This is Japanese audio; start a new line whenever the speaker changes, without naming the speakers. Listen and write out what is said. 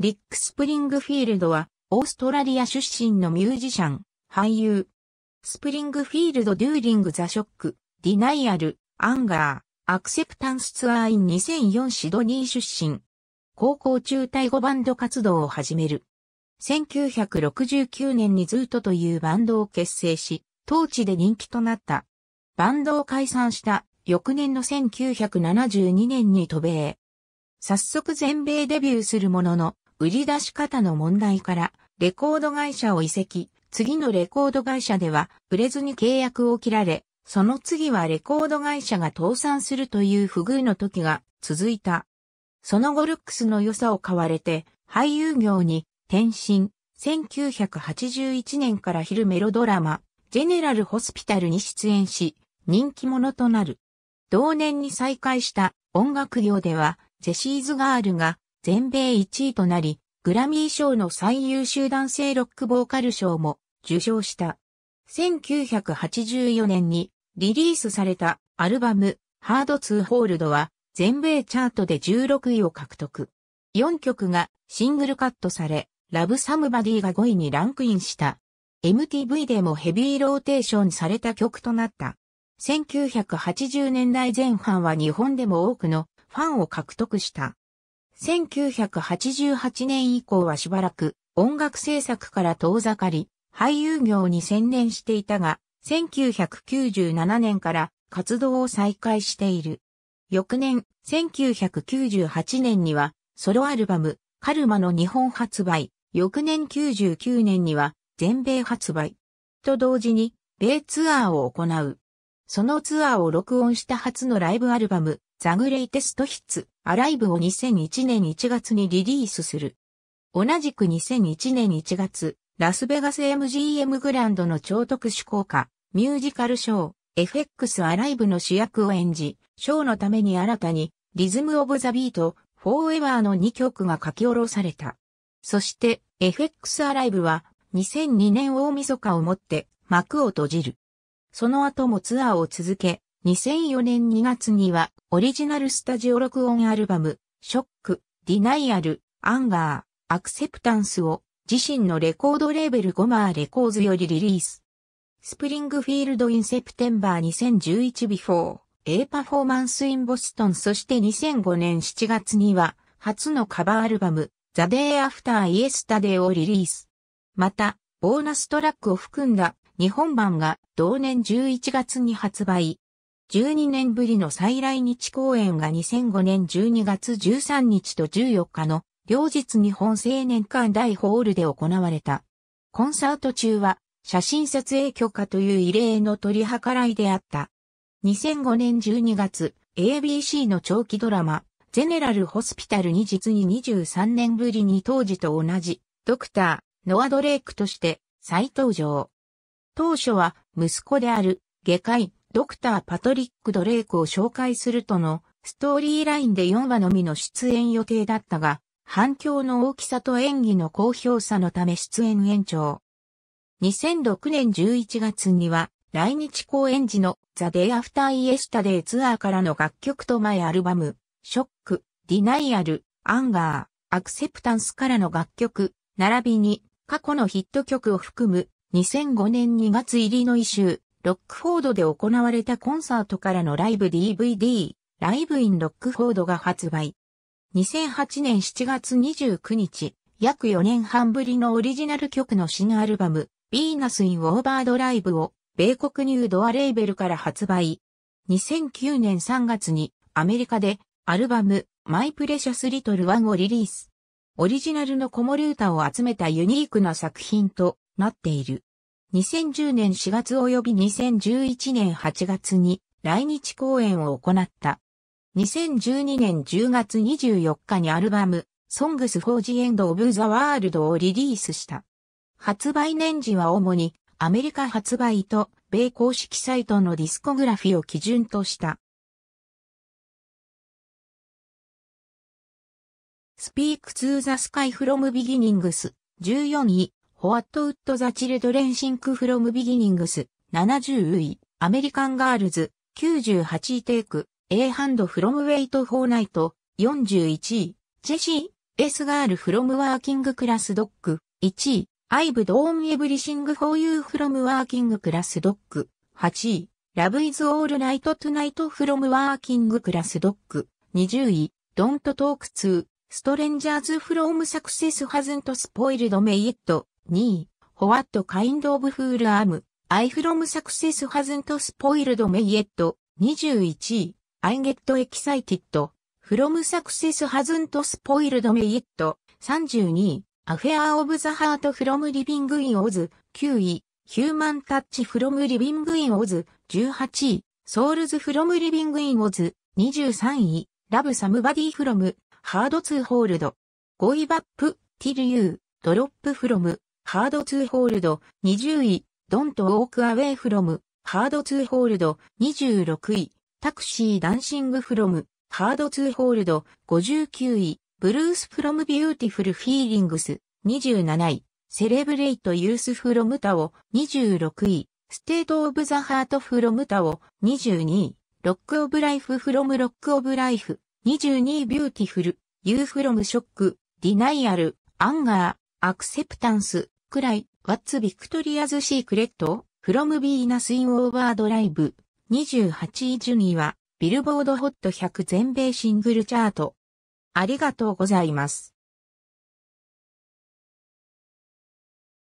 リック・スプリングフィールドは、オーストラリア出身のミュージシャン、俳優。スプリングフィールド・デューリング・ザ・ショック、ディナイアル、アンガー、アクセプタンスツアーイン2004シドニー出身。高校中退後バンド活動を始める。1969年にズートというバンドを結成し、当地で人気となった。バンドを解散した翌年の1972年に渡米。早速全米デビューするものの、売り出し方の問題から、レコード会社を移籍、次のレコード会社では、売れずに契約を切られ、その次はレコード会社が倒産するという不遇の時が続いた。その後ルックスの良さを買われて、俳優業に転身。1981年から昼メロドラマ、ジェネラルホスピタルに出演し、人気者となる。同年に再開した音楽業では、ジェシーズガールが全米1位となり、グラミー賞の最優秀男性ロックボーカル賞も受賞した。1984年にリリースされたアルバムハード2ホールドは全米チャートで16位を獲得。4曲がシングルカットされ、ラブサムバディが5位にランクインした。MTV でもヘビーローテーションされた曲となった。1980年代前半は日本でも多くのファンを獲得した。1988年以降はしばらく音楽制作から遠ざかり、俳優業に専念していたが、1997年から活動を再開している。翌年、1998年には、ソロアルバム、カルマの日本発売、翌年99年には、全米発売。と同時に、米ツアーを行う。そのツアーを録音した初のライブアルバム、ザグレイテストヒッツアライブを2001年1月にリリースする。同じく2001年1月、ラスベガス MGM グランドの超特殊効果、ミュージカルショー、FX アライブの主役を演じ、ショーのために新たに、リズム・オブ・ザ・ビート、フォーエバーの2曲が書き下ろされた。そして、FX アライブは、2002年大晦日をもって、幕を閉じる。その後もツアーを続け、2004年2月には、オリジナルスタジオ録音アルバム、ショック、ディナイアル、アンガー、アクセプタンスを、自身のレコードレーベルゴマーレコーズよりリリース。スプリングフィールドインセプテンバー2011ビフォー、エ e A パフォーマンスインボストンそして2005年7月には初のカバーアルバムザ・デイ・アフター・イエスタデー」をリリース。また、ボーナストラックを含んだ日本版が同年11月に発売。12年ぶりの再来日公演が2005年12月13日と14日の両日日本青年館大ホールで行われた。コンサート中は写真撮影許可という異例の取り計らいであった。2005年12月、ABC の長期ドラマ、ゼネラルホスピタルに実に23年ぶりに当時と同じ、ドクター、ノア・ドレイクとして再登場。当初は息子である、外科医、ドクター・パトリック・ドレイクを紹介するとのストーリーラインで4話のみの出演予定だったが、反響の大きさと演技の好評さのため出演延長。2006年11月には、来日公演時のザ・デイ・アフター・イエスタデイツアーからの楽曲と前アルバム、ショック、ディナイアル、アンガー、アクセプタンスからの楽曲、並びに過去のヒット曲を含む2005年2月入りの異臭、ロックフォードで行われたコンサートからのライブ DVD、ライブインロックフォードが発売。2008年7月29日、約4年半ぶりのオリジナル曲の新アルバム、ビーナス・イン・オーバードライブを、米国ニュードアレーベルから発売。2009年3月に、アメリカで、アルバム、マイ・プレシャス・リトル・ワンをリリース。オリジナルの子守歌を集めたユニークな作品となっている。2010年4月及び2011年8月に来日公演を行った。2012年10月24日にアルバム、Songs for the End of the World をリリースした。発売年次は主にアメリカ発売と米公式サイトのディスコグラフィを基準とした。Speak to the Sky from Beginnings 14位ホワットウッド・ザ・チルドレン・シンク・フロム・ビギニングス、70位、アメリカン・ガールズ、98位テイク、エ A ハンド・フロム・ウェイト・フォーナイト、41位、ジェシー、エスガール・フロム・ワーキング・クラス・ドッグ、1位、アイブ・ドーン・エブリシング・フォー・ユー・フロム・ワーキング・クラス・ドッグ、8位、ラブ・イズ・オール・ナイト・トゥ・ナイト・フロム・ワーキング・クラス・ドッグ、20位、ドント・トーク・ツー、ストレンジャーズ・フローム・サクセス・ハズント・スポイルド・メイエット、2位、What kind of fool am I from success hasn't spoiled me yet 21位、I get excited from success hasn't spoiled me yet 32位、Affair of the heart from living in Oz 9位、Human touch from living in Oz 18位、Souls from living in Oz 23位、Love somebody from hard to hold 5位バップ till you drop from ハードツーホールド、20位、ドントウォークアウェイフロム、ハードツーホールド、26位、タクシーダンシングフロム、ハードツーホールド、59位、ブルースフロムビューティフルフィーリングス、27位、セレブレイトユースフロムタオ、26位、ステートオブザハートフロムタオ、22位、ロックオブライフフロムロックオブライフ、22位ビューティフル、ユーフロムショック、ディナイアル、アンガー、アクセプタンス、くらい、What's Victoria's Secret? From Venus in Overdrive 28位順位は、ビルボードホット100全米シングルチャート。ありがとうございます。